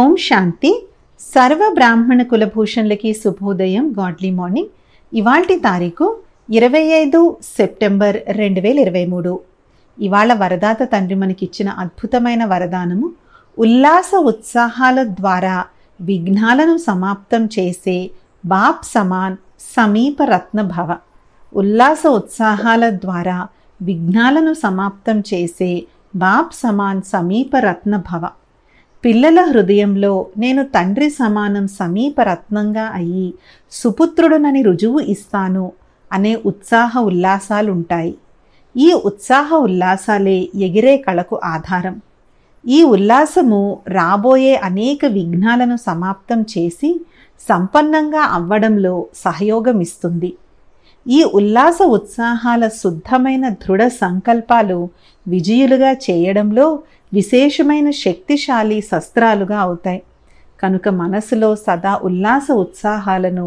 ఓం శాంతి సర్వ బ్రాహ్మణ కులభూషణులకి శుభోదయం గాడ్లీ మార్నింగ్ ఇవాల్టి తారీఖు ఇరవై ఐదు సెప్టెంబర్ రెండు వేల ఇరవై మూడు ఇవాళ వరదాత తండ్రి మనకిచ్చిన అద్భుతమైన వరదానము ఉల్లాస ఉత్సాహాల ద్వారా విఘ్నాలను సమాప్తం చేసే బాప్ సమాన్ సమీప రత్నభవ ఉల్లాస ఉత్సాహాల ద్వారా విఘ్నాలను సమాప్తం చేసే బాప్ సమాన్ సమీప రత్నభవ పిల్లల హృదయంలో నేను తండ్రి సమానం సమీప రత్నంగా అయ్యి సుపుత్రుడునని రుజువు ఇస్తాను అనే ఉత్సాహ ఉల్లాసాలుంటాయి ఈ ఉత్సాహ ఉల్లాసాలే ఎగిరే కళకు ఆధారం ఈ ఉల్లాసము రాబోయే అనేక విఘ్నాలను సమాప్తం చేసి సంపన్నంగా అవ్వడంలో సహయోగమిస్తుంది ఈ ఉల్లాస ఉత్సాహాల శుద్ధమైన దృఢ సంకల్పాలు విజయులుగా చేయడంలో విశేషమైన శక్తిశాలి శస్త్రాలుగా అవుతాయి కనుక మనసులో సదా ఉల్లాస ఉత్సాహాలను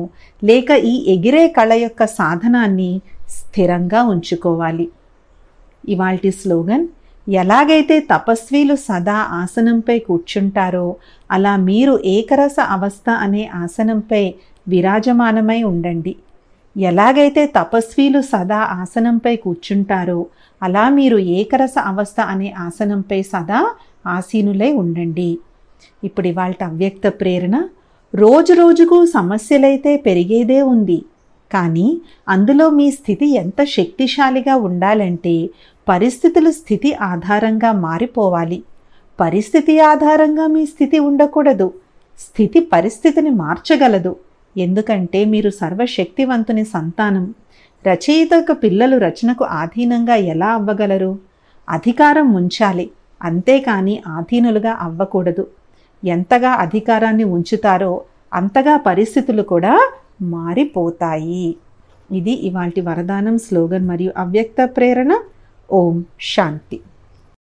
లేక ఈ ఎగిరే కళ యొక్క సాధనాన్ని స్థిరంగా ఉంచుకోవాలి ఇవాల్టి స్లోగన్ ఎలాగైతే తపస్వీలు సదా ఆసనంపై కూర్చుంటారో అలా మీరు ఏకరస అవస్థ అనే ఆసనంపై విరాజమానమై ఉండండి ఎలాగైతే తపస్వీలు సదా ఆసనంపై కూర్చుంటారో అలా మీరు ఏకరస అవస్థ అనే ఆసనంపై సదా ఆసీనులై ఉండండి ఇప్పుడు ఇవాళ అవ్యక్త ప్రేరణ రోజు రోజుకు సమస్యలైతే పెరిగేదే ఉంది కానీ అందులో మీ స్థితి ఎంత శక్తిశాలిగా ఉండాలంటే పరిస్థితులు స్థితి ఆధారంగా మారిపోవాలి పరిస్థితి ఆధారంగా మీ స్థితి ఉండకూడదు స్థితి పరిస్థితిని మార్చగలదు ఎందుకంటే మీరు సర్వశక్తివంతుని సంతానం రచయితకు పిల్లలు రచనకు ఆధీనంగా ఎలా అవ్వగలరు అధికారం ఉంచాలి అంతేకాని ఆధీనులుగా అవ్వకూడదు ఎంతగా అధికారాన్ని ఉంచుతారో అంతగా పరిస్థితులు కూడా మారిపోతాయి ఇది ఇవాల్టి వరదానం స్లోగన్ మరియు అవ్యక్త ప్రేరణ ఓం శాంతి